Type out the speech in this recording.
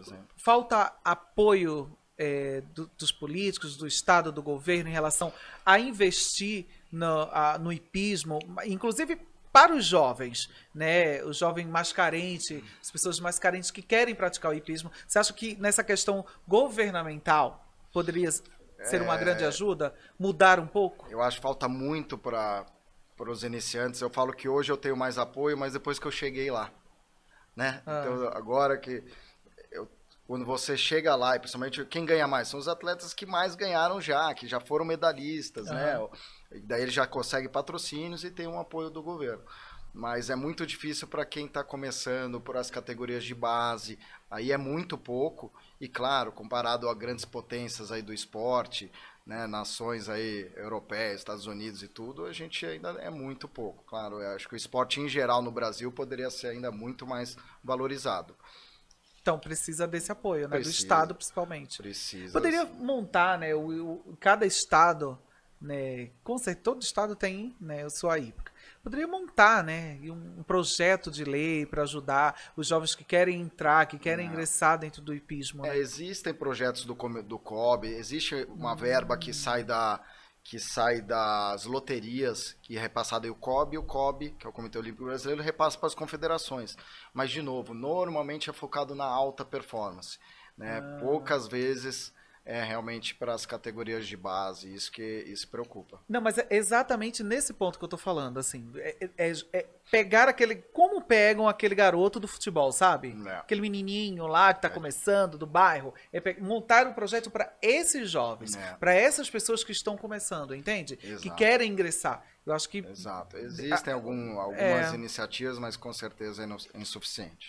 exemplo. Falta apoio é, do, dos políticos, do Estado, do governo em relação a investir no, a, no hipismo, inclusive para os jovens, né? O jovem mais carente, as pessoas mais carentes que querem praticar o hipismo. Você acha que nessa questão governamental poderia ser uma é... grande ajuda? Mudar um pouco? Eu acho que falta muito para os iniciantes. Eu falo que hoje eu tenho mais apoio, mas depois que eu cheguei lá, né? Ah. Então agora que quando você chega lá, e principalmente quem ganha mais? São os atletas que mais ganharam já, que já foram medalhistas, uhum. né? Daí ele já consegue patrocínios e tem um apoio do governo. Mas é muito difícil para quem está começando por as categorias de base. Aí é muito pouco. E claro, comparado a grandes potências aí do esporte, né, nações aí europeias, Estados Unidos e tudo, a gente ainda é muito pouco. Claro, eu acho que o esporte em geral no Brasil poderia ser ainda muito mais valorizado. Então precisa desse apoio, né? Precisa, do Estado principalmente. Precisa. Poderia montar, né? O, o, cada estado, né? Com certeza, todo estado tem, né? A sua IPCA. Poderia montar, né? Um, um projeto de lei para ajudar os jovens que querem entrar, que querem ingressar dentro do hipismo. É, né? É, existem projetos do, do COB, existe uma hum. verba que sai da que sai das loterias que é repassado aí o COB, e o COB, que é o Comitê Olímpico Brasileiro, repassa para as confederações. Mas, de novo, normalmente é focado na alta performance. Né? Ah. Poucas vezes é realmente para as categorias de base, isso que isso preocupa. Não, mas é exatamente nesse ponto que eu tô falando, assim, é, é, é pegar aquele, como pegam aquele garoto do futebol, sabe? É. Aquele menininho lá que tá é. começando, do bairro, é montar um projeto para esses jovens, para essas pessoas que estão começando, entende? Exato. Que querem ingressar. Eu acho que... Exato, existem algum, algumas iniciativas, mas com certeza é insuficiente.